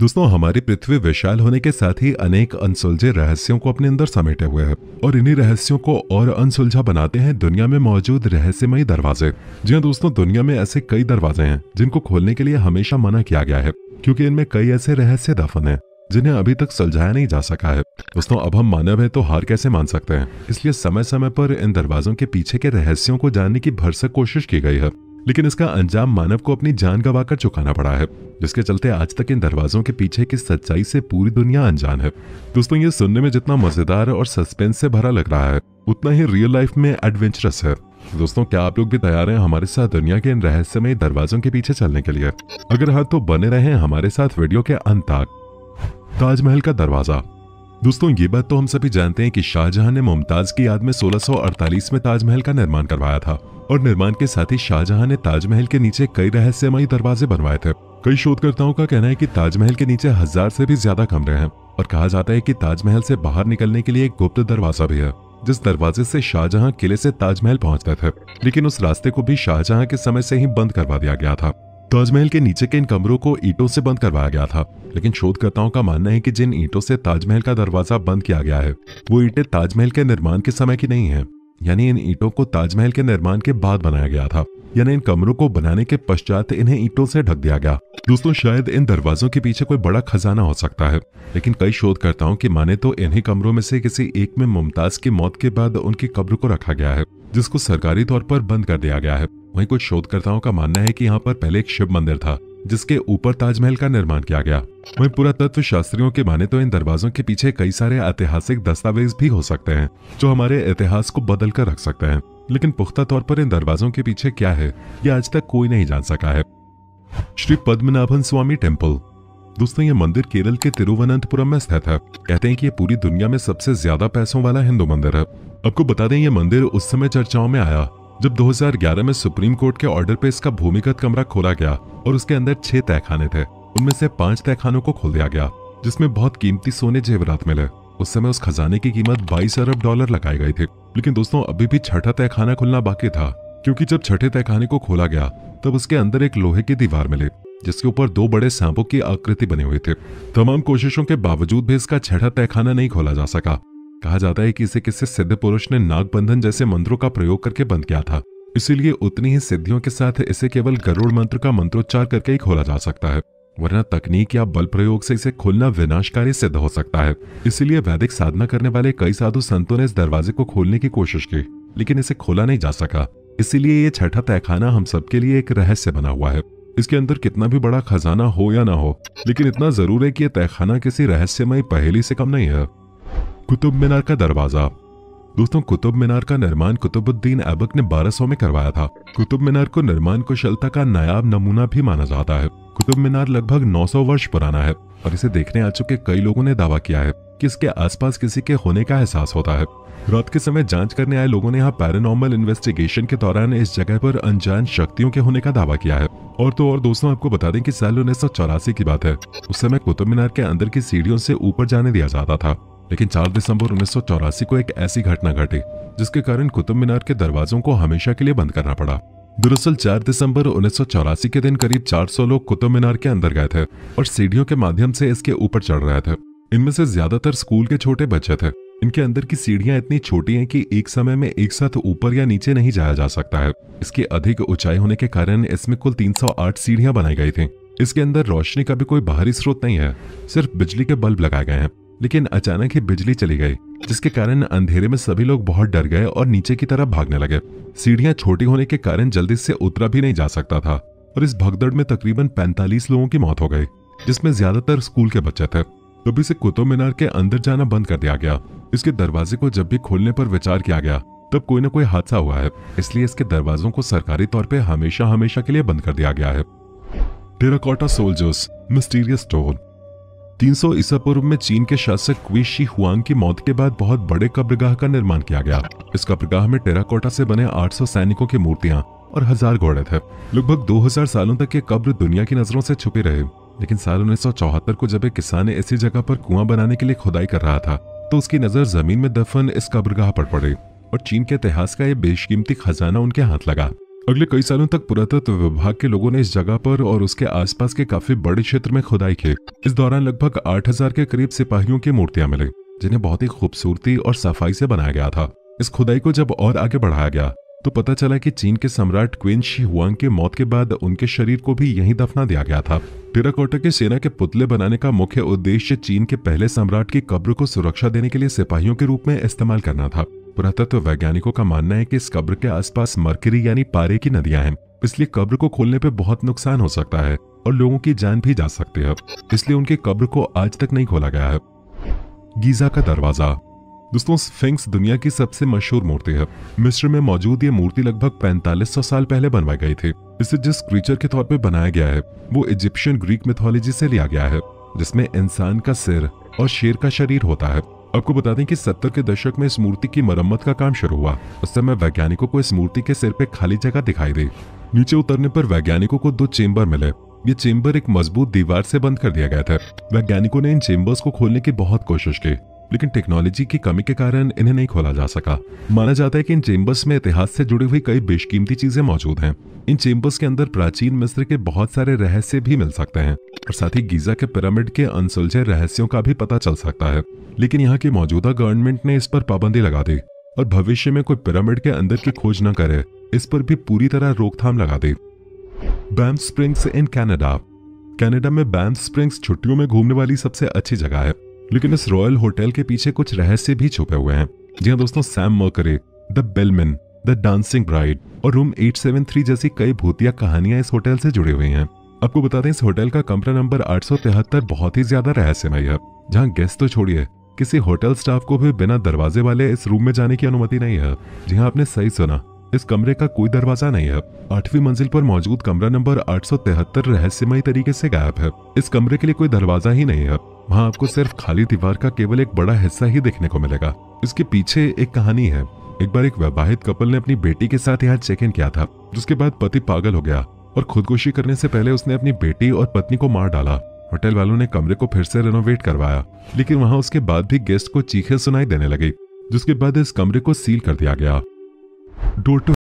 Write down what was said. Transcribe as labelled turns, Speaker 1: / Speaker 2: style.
Speaker 1: दोस्तों हमारी पृथ्वी विशाल होने के साथ ही अनेक अनसुलझे रहस्यों को अपने अंदर समेटे हुए है और इन्हीं रहस्यों को और अनसुलझा बनाते हैं दुनिया में मौजूद रहस्यमय दरवाजे जी हाँ दोस्तों दुनिया में ऐसे कई दरवाजे हैं जिनको खोलने के लिए हमेशा मना किया गया है क्योंकि इनमें कई ऐसे रहस्य दफन है जिन्हें अभी तक सुलझाया नहीं जा सका है दोस्तों अब हम मानव है तो हार कैसे मान सकते हैं इसलिए समय समय पर इन दरवाजों के पीछे के रहस्यों को जानने की भरसक कोशिश की गई है लेकिन इसका अंजाम मानव को अपनी जान कर चुकाना पड़ा है जिसके चलते आज तक इन दरवाजों के पीछे की सच्चाई से पूरी दुनिया अनजान है दोस्तों ये सुनने में जितना मजेदार और सस्पेंस से भरा लग रहा है उतना ही रियल लाइफ में एडवेंचरस है दोस्तों क्या आप लोग भी तैयार हैं हमारे साथ दुनिया के इन रहस्यमय दरवाजों के पीछे चलने के लिए अगर हाँ तो बने रहे हमारे साथ वीडियो के अंत तक ताजमहल का दरवाजा दोस्तों ये बात तो हम सभी जानते हैं कि शाहजहां ने मुमताज की याद में 1648 में ताजमहल का निर्माण करवाया था और निर्माण के साथ ही शाहजहां ने ताजमहल के नीचे कई रहस्यमय दरवाजे बनवाए थे कई शोधकर्ताओं का कहना है कि ताजमहल के नीचे हजार से भी ज्यादा कमरे हैं और कहा जाता है कि ताजमहल से बाहर निकलने के लिए एक गुप्त दरवाजा भी है जिस दरवाजे से शाहजहां किले से ताजमहल पहुंचते थे लेकिन उस रास्ते को भी शाहजहां के समय से ही बंद करवा दिया गया था ताजमहल के नीचे के इन कमरों को ईटों से बंद करवाया गया था लेकिन शोधकर्ताओं का मानना है कि जिन ईटों से ताजमहल का दरवाजा बंद किया गया है वो ईटें ताजमहल के निर्माण के समय की नहीं है यानी इन ईटों को ताजमहल के निर्माण के बाद बनाया गया था यानी इन कमरों को बनाने के पश्चात इन्हें ईटों से ढक दिया गया दोस्तों शायद इन दरवाजों के पीछे कोई बड़ा खजाना हो सकता है लेकिन कई शोधकर्ताओं की माने तो इन्हीं कमरों में से किसी एक में मुमताज की मौत के बाद उनकी कब्र को रखा गया है जिसको सरकारी तौर पर बंद कर दिया गया है वहीं कुछ शोधकर्ताओं का मानना है कि यहाँ पर पहले एक शिव मंदिर था जिसके ऊपर ताजमहल का निर्माण किया गया वही पुरातत्व शास्त्रियों के माने तो इन दरवाजों के पीछे कई सारे ऐतिहासिक दस्तावेज भी हो सकते हैं जो हमारे इतिहास को बदल कर रख सकते हैं लेकिन पुख्ता तौर पर इन दरवाजों के पीछे क्या है ये आज तक कोई नहीं जान सका है श्री पद्मनाभन स्वामी टेम्पल दोस्तों ये मंदिर केरल के तिरुवनंतपुरम में स्थित है कहते हैं कि ये पूरी दुनिया में सबसे ज्यादा पैसों वाला हिंदू मंदिर है आपको बता दें ये मंदिर उस समय चर्चाओं में आया जब 2011 में सुप्रीम कोर्ट के ऑर्डर पे इसका भूमिगत कमरा खोला गया और उसके अंदर छह तहखाने थे उनमें से पांच तहखानों को खोल दिया गया जिसमे बहुत कीमती सोने जेवरात मिले उस समय उस खजाने की कीमत बाईस अरब डॉलर लगाई गई थी लेकिन दोस्तों अभी भी छठा तहखाना खुलना बाकी था क्योंकि जब छठे तहखाने को खोला गया तब उसके अंदर एक लोहे की दीवार मिली जिसके ऊपर दो बड़े सांपों की आकृति बने हुए थे तमाम कोशिशों के बावजूद भी इसका छठा तहखाना नहीं खोला जा सका कहा जाता है कि इसे किसी सिद्ध पुरुष ने नागबंधन जैसे मंत्रों का प्रयोग करके बंद किया था इसीलिए उतनी ही सिद्धियों के साथ इसे केवल गरुड़ मंत्र का मंत्रोच्चार करके ही खोला जा सकता है वरना तकनीक या बल प्रयोग से इसे खोलना विनाशकारी सिद्ध हो सकता है इसीलिए वैदिक साधना करने वाले कई साधु संतों ने इस दरवाजे को खोलने की कोशिश की लेकिन इसे खोला नहीं जा सका इसीलिए ये छठा तहखाना हम सबके लिए एक रहस्य बना हुआ है इसके अंदर कितना भी बड़ा खजाना हो या ना हो लेकिन इतना जरूर है कि यह तहखाना किसी रहस्यमय पहेली से कम नहीं है कुतुब मीनार का दरवाजा दोस्तों कुतुब मीनार का निर्माण कुतुबुद्दीन ऐबक ने 1200 में करवाया था कुतुब मीनार को निर्माण कुशलता का नायाब नमूना भी माना जाता है कुतुब मीनार लगभग 900 वर्ष पुराना है और इसे देखने आ चुके कई लोगों ने दावा किया है कि इसके आसपास किसी के होने का एहसास होता है रात के समय जांच करने आए लोगों ने यहाँ पैरानॉर्मल इन्वेस्टिगेशन के दौरान इस जगह पर अनजान शक्तियों के होने का दावा किया है और तो और दोस्तों आपको बता दें कि साल उन्नीस की बात है उस समय कुतुब मीनार के अंदर की सीढ़ियों से ऊपर जाने दिया जाता था लेकिन 4 दिसंबर उन्नीस को एक ऐसी घटना घटी जिसके कारण कुतुब मीनार के दरवाजों को हमेशा के लिए बंद करना पड़ा दरअसल 4 दिसंबर उन्नीस के दिन करीब 400 लोग कुतुब मीनार के अंदर गए थे और सीढ़ियों के माध्यम से इसके ऊपर चढ़ रहे थे इनमें से ज्यादातर स्कूल के छोटे बच्चे थे इनके अंदर की सीढ़ियां इतनी छोटी हैं कि एक समय में एक साथ ऊपर या नीचे नहीं जाया जा सकता है इसके अधिक ऊंचाई होने के कारण इसमें कुल 308 सीढ़ियां बनाई गई थी इसके अंदर रोशनी का भी कोई बाहरी स्रोत नहीं है सिर्फ बिजली के बल्ब लगाए गए हैं लेकिन अचानक ही बिजली चली गई जिसके कारण अंधेरे में सभी लोग बहुत डर गए और नीचे की तरफ भागने लगे सीढ़ियां छोटी होने के कारण जल्दी से उतरा भी नहीं जा सकता था और इस भगदड़ में तकरीबन 45 लोगों की मौत हो गई जिसमें ज्यादातर स्कूल के बच्चे थे तभी से कुतुब मीनार के अंदर जाना बंद कर दिया गया इसके दरवाजे को जब भी खोलने पर विचार किया गया तब कोई ना कोई हादसा हुआ है इसलिए इसके दरवाजों को सरकारी तौर पर हमेशा हमेशा के लिए बंद कर दिया गया है टेराकोटा सोल्जर्स मिस्टीरियस स्टोन तीन सौ ईसा पूर्व में चीन के शासक क्वीशी हुआंग की मौत के बाद बहुत बड़े कब्रगाह का निर्माण किया गया इस कब्रगाह में टेराकोटा से बने 800 सैनिकों की मूर्तियां और हजार घोड़े थे लगभग 2000 सालों तक ये कब्र दुनिया की नजरों से छुपे रहे लेकिन साल उन्नीस को जब एक किसान ने इसी जगह पर कुआं बनाने के लिए खुदाई कर रहा था तो उसकी नजर जमीन में दफन इस कब्रगाह पर पड़े और चीन के इतिहास का यह बेशकीमती खजाना उनके हाथ लगा अगले कई सालों तक पुरातत्व विभाग के लोगों ने इस जगह पर और उसके आसपास के काफी बड़े क्षेत्र में खुदाई की इस दौरान लगभग 8000 के करीब सिपाहियों की मूर्तियां मिली जिन्हें बहुत ही खूबसूरती और सफाई से बनाया गया था इस खुदाई को जब और आगे बढ़ाया गया तो पता चला कि चीन के सम्राट क्वीन शी हुआंग के मौत के बाद उनके शरीर को भी यहीं दफना दिया गया था टेराकोटा के सेना के पुतले बनाने का मुख्य उद्देश्य चीन के पहले सम्राट की कब्र को सुरक्षा देने के लिए सिपाहियों के रूप में इस्तेमाल करना था पुरातत्व वैज्ञानिकों का मानना है कि इस कब्र के आसपास मरकरी यानी पारे की नदियां हैं इसलिए कब्र को खोलने पर बहुत नुकसान हो सकता है और लोगों की जान भी जा सकती है इसलिए उनके कब्र को आज तक नहीं खोला गया है गीजा का दरवाजा दोस्तों स्फिंक्स दुनिया की सबसे मशहूर मूर्ति है मिस्र में मौजूद ये मूर्ति लगभग 4500 साल पहले बनवाई गई थी इसे जिस क्रीचर के तौर पर बनाया गया है वो इजिप्शियन ग्रीक मिथोलॉजी से लिया गया है जिसमें इंसान का सिर और शेर का शरीर होता है आपको बता दें कि सत्तर के दशक में इस मूर्ति की मरम्मत का काम शुरू हुआ उस समय वैज्ञानिकों को इस मूर्ति के सिर पे खाली जगह दिखाई दी नीचे उतरने पर वैज्ञानिकों को दो चेम्बर मिले ये चेम्बर एक मजबूत दीवार से बंद कर दिया गया था वैज्ञानिकों ने इन चेम्बर्स को खोलने की बहुत कोशिश की लेकिन टेक्नोलॉजी की कमी के कारण इन्हें नहीं खोला जा सका माना जाता है कि इन चेम्बर्स में इतिहास से जुड़ी हुई कई बेशकीमती चीजें मौजूद हैं इन चेम्बर्स के अंदर प्राचीन मिस्र के बहुत सारे रहस्य भी मिल सकते हैं और साथ ही गीजा के पिरामिड के अनसुलझे रहस्यों का भी पता चल सकता है लेकिन यहाँ की मौजूदा गवर्नमेंट ने इस पर पाबंदी लगा दी और भविष्य में कोई पिरामिड के अंदर की खोज न करे इस पर भी पूरी तरह रोकथाम लगा दी Banff Springs in Canada Canada में बैम स्प्रिंग्स छुट्टियों में घूमने वाली सबसे अच्छी जगह है लेकिन इस रॉयल होटल के पीछे कुछ रहस्य भी छुपे हुए हैं जी हाँ दोस्तों सैम मोकरे the bellman the dancing bride और रूम 873 जैसी कई भूतिया कहानियां इस होटल से जुड़ी हुई हैं आपको बता दें इस होटल का कमरा नंबर आठ बहुत ही ज्यादा रहस्यमय है जहाँ गेस्ट तो छोड़िए किसी होटल स्टाफ को भी बिना दरवाजे वाले इस रूम में जाने की अनुमति नहीं है जी हाँ आपने सही सुना इस कमरे का कोई दरवाजा नहीं है आठवीं मंजिल पर मौजूद कमरा नंबर 873 रहस्यमय तरीके से गायब है इस कमरे के लिए कोई दरवाजा ही नहीं है वहाँ आपको सिर्फ खाली दीवार का केवल एक बड़ा हिस्सा ही देखने को मिलेगा इसके पीछे एक कहानी है एक बार एक वैवाहित कपल ने अपनी बेटी के साथ यहाँ चेक इन किया था जिसके बाद पति पागल हो गया और खुदकुशी करने से पहले उसने अपनी बेटी और पत्नी को मार डाला होटल वालों ने कमरे को फिर से रेनोवेट करवाया लेकिन वहाँ उसके बाद भी गेस्ट को चीखें सुनाई देने लगी जिसके बाद इस कमरे को सील कर दिया गया ഡോട്ട്